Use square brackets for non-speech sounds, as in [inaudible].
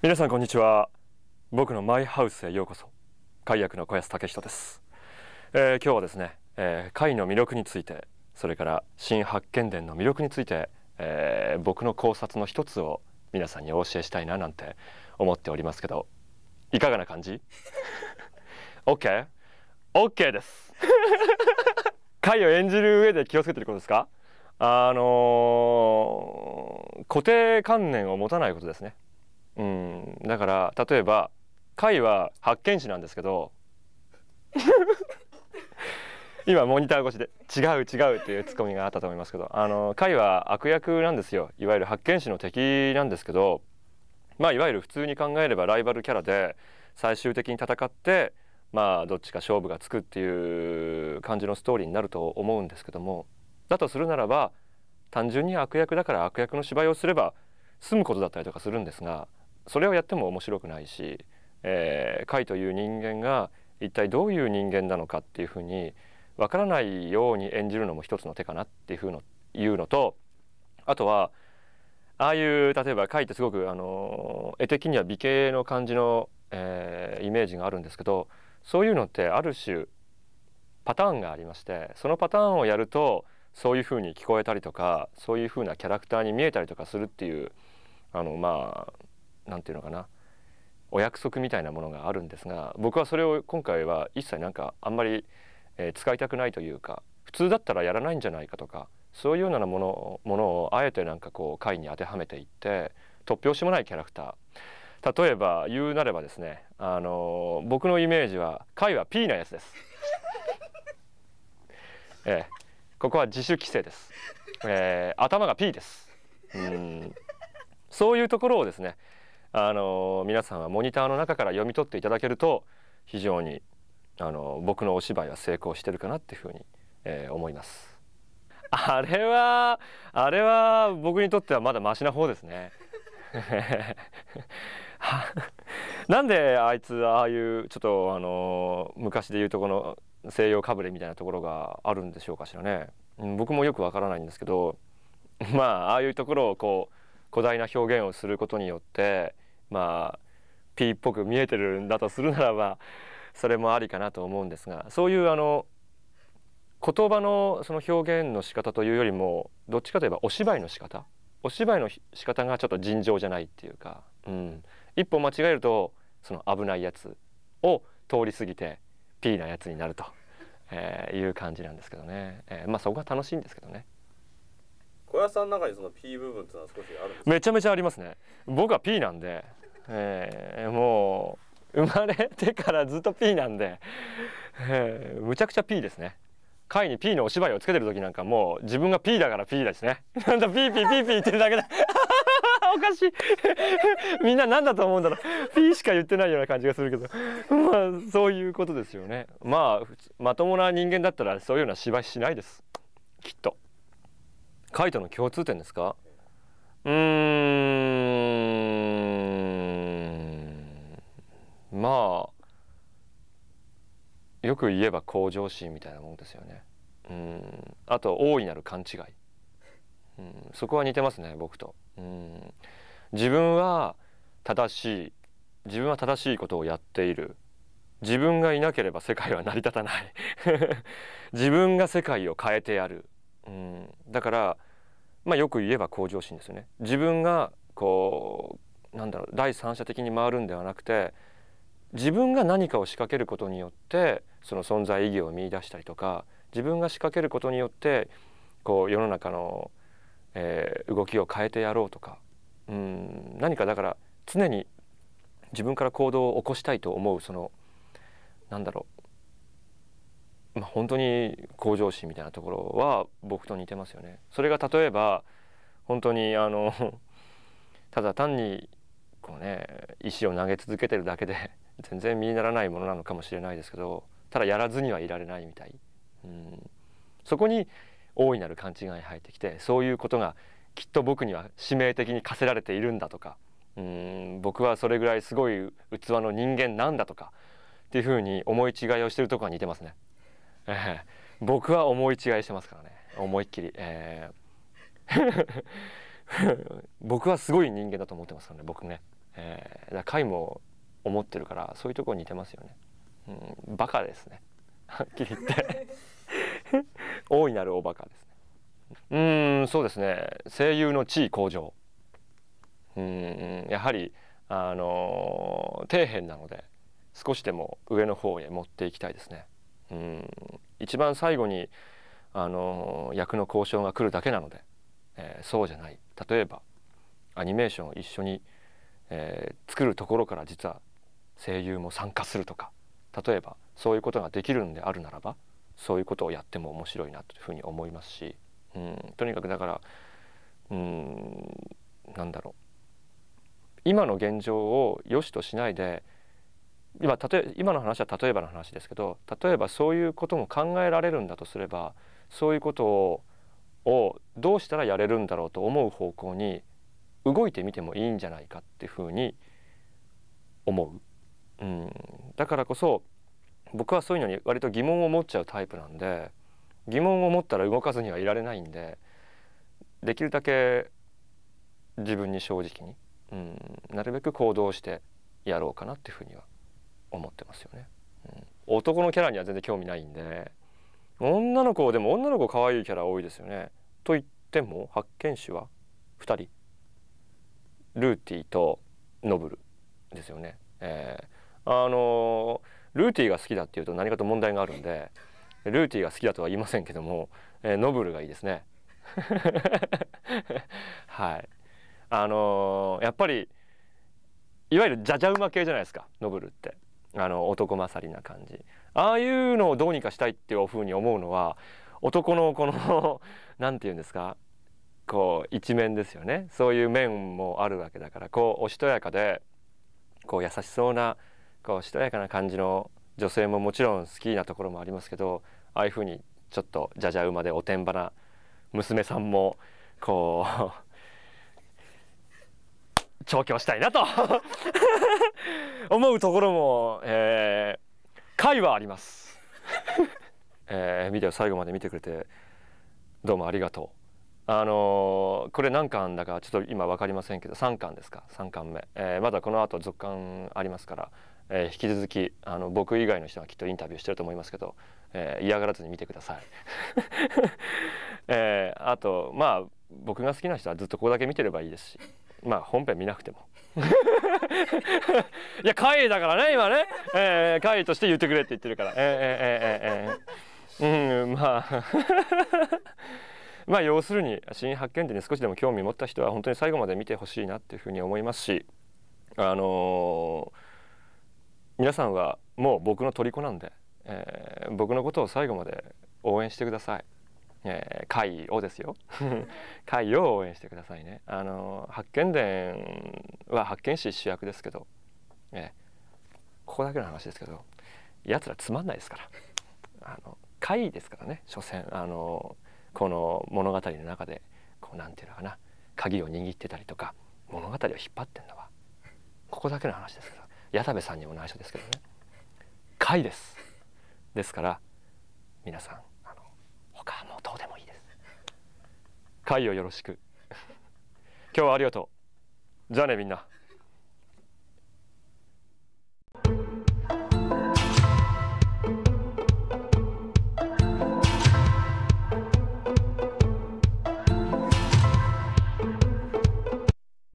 皆さんこんにちは僕のマイハウスへようこそ解約の小安武人です、えー、今日はですね、えー、解の魅力についてそれから新発見伝の魅力について、えー、僕の考察の一つを皆さんにお教えしたいななんて思っておりますけどいかがな感じ ?OK?OK、OK? [laughs] です解を演じる上で気をつけてることですかあのー、固定観念を持たないことですねうんだから例えば貝は発見士なんですけど [laughs] 今モニター越しで「違う違う」っていうツッコミがあったと思いますけどあの貝は悪役なんですよいわゆる発見士の敵なんですけどまあいわゆる普通に考えればライバルキャラで最終的に戦ってまあどっちか勝負がつくっていう感じのストーリーになると思うんですけどもだとするならば単純に悪役だから悪役の芝居をすれば済むことだったりとかするんですがそれをやっても面白くないし、えー、貝という人間が一体どういう人間なのかっていうふうにわからないように演じるのも一つの手かなっていうふうのいうのとあとはああいう例えば貝ってすごくあの絵的には美形の感じの、えー、イメージがあるんですけどそういうのってある種パターンがありましてそのパターンをやるとそういうふうに聞こえたりとかそういうふうなキャラクターに見えたりとかするっていうあのまあ何て言うのかなお約束みたいなものがあるんですが僕はそれを今回は一切なんかあんまり、えー、使いたくないというか普通だったらやらないんじゃないかとかそういうようなものものをあえてなんかこう回に当てはめていって突拍子もないキャラクター例えば言うなればですねあのー、僕のイメージは回は P なやつです。ええ、ここは自主規制です。えー、頭が P です。うん、そういうところをですねあの皆さんはモニターの中から読み取っていただけると非常にあの僕のお芝居は成功してるかなっていうふうに、えー、思います。あれはあれは僕にとってはまだマシな方ですね。[laughs] なんであいつああいうちょっとあの昔でいうとこの西洋かぶれみたいなところがあるんでしょうかしらね。僕もよくわからないんですけど [laughs] まあああいうところをこう誇大な表現をすることによってまあ P っぽく見えてるんだとするならばそれもありかなと思うんですがそういうあの言葉のその表現の仕方というよりもどっちかといえばお芝居の仕方お芝居の仕方がちょっと尋常じゃないっていうか、うん、一歩間違えるとその危ないやつを通り過ぎて P なやつになると、えー、いう感じなんですけどね、えー、まあそこが楽しいんですけどね。小屋さんの中にその P 部分ってのは少しあるんですかめちゃめちゃありますね僕は P なんでえー、もう生まれてからずっと P なんで、えー、むちゃくちゃ P ですね。会に P のお芝居をつけてる時なんかもう自分が P だから P だしね。なんだ P ピ P ピーーピ言ってるだけだ。[laughs] おかしい [laughs] みんな何だと思うんだろう P しか言ってないような感じがするけどまあそういうことですよねまあまともな人間だったらそういうような芝居しないですきっとカイトの共通点ですかうーんまあよく言えば向上心みたいなもんですよね。うんあと大いなる勘違い、うん、そこは似てますね僕と、うん。自分は正しい自分は正しいことをやっている自分がいなければ世界は成り立たない [laughs] 自分が世界を変えてやる、うん、だからまあよく言えば向上心ですよね自分がこうなんだろう第三者的に回るんではなくて自分が何かを仕掛けることによってその存在意義を見出したりとか自分が仕掛けることによってこう世の中の、えー、動きを変えてやろうとかうん何かだから常に自分から行動を起こしたいと思うそのなんだろう、まあ、本当に向上心みたいなところは僕と似てますよね。それが例えば本当にあの [laughs] ただ単にこうね石を投げ続けてるだけで全然身にならないものなのかもしれないですけどただやらずにはいられないみたい、うん、そこに大いなる勘違いが入ってきてそういうことがきっと僕には使命的に課せられているんだとかうん僕はそれぐらいすごい器の人間なんだとかっていうふうに思い違いをしてるとこが似てますね。えー、僕は思い違いしてますからね思いっきり、えー、[laughs] 僕はすごい人間だと思ってますからね僕ね、えー、だから甲斐も思ってるからそういうとこに似てますよね。うん、バカですね。はっきり言って [laughs] 大いなるおバカですね。うんそうですね声優の地位向上。うんやはりあの底辺なので少しでも上の方へ持っていきたいですね。うん一番最後にあの役の交渉が来るだけなので、えー、そうじゃない例えばアニメーションを一緒に、えー、作るところから実は声優も参加するとか例えばそういうことができるんであるならばそういうことをやっても面白いなというふうに思いますし、うん、とにかくだからうんなんだろう今の現状を良しとしないで今例え今の話は例えばの話ですけど例えばそういうことも考えられるんだとすればそういうことををどうしたらやれるんだろうと思う方向に動いてみてもいいんじゃないかっていうふうに思う。うん、だからこそ僕はそういうのに割と疑問を持っちゃうタイプなんで疑問を持ったら動かずにはいられないんでできるだけ自分に正直に、うん、なるべく行動してやろうかなっていうふうには思ってますよね。うん、男のキャラには全然興味ないんで女の子でも女の子可愛いキャラ多いですよね。と言っても発見士は2人ルーティとノブルですよね。えー、あのルーティーが好きだっていうと何かと問題があるんでルーティーが好きだとは言いませんけども、えー、ノブルがいいですね。[laughs] はいあのー、やっぱりいわゆるじゃじゃ馬系じゃないですかノブルってあの男勝りな感じああいうのをどうにかしたいっていうふうに思うのは男のこの何 [laughs] て言うんですかこう一面ですよねそういう面もあるわけだからこうおしとやかでこう優しそうなこうしとやかな感じの女性ももちろん好きなところもありますけどああいうふうにちょっとじゃじゃ馬でおてんばな娘さんもこう [laughs] 調教したいなと [laughs] 思うところも、えー、回はあります、[laughs] えー、ビデオ最後まで見てくれてどうもありがとう。あのー、これ何巻だかちょっと今分かりませんけど3巻ですか3巻目、えー、まだこの後続巻ありますから、えー、引き続きあの僕以外の人はきっとインタビューしてると思いますけど、えー、嫌がらずに見てください。[laughs] えー、あとまあ僕が好きな人はずっとここだけ見てればいいですしまあ本編見なくても。[laughs] いや会だからね今ね、[laughs] えー、会として言ってくれって言ってるから。えー、えー、えー、えー、うんまあまあ要するに新発見でに少しでも興味持った人は本当に最後まで見てほしいなっていうふうに思いますしあのー皆さんはもう僕の虜なんで、えー、僕のことを最後まで応援してください。えー、会をですよ [laughs] 会を応援してくださいねあの発見伝は発見師主役ですけど、えー、ここだけの話ですけどやつらつまんないですからあの会ですからね所詮あのこの物語の中でこうなんていうのかな鍵を握ってたりとか物語を引っ張ってんのはここだけの話ですけど矢田部さんにも内緒ですけどね貝ですですから皆さんあの他はもうどうでもいいです貝をよろしく今日はありがとうじゃあねみんな。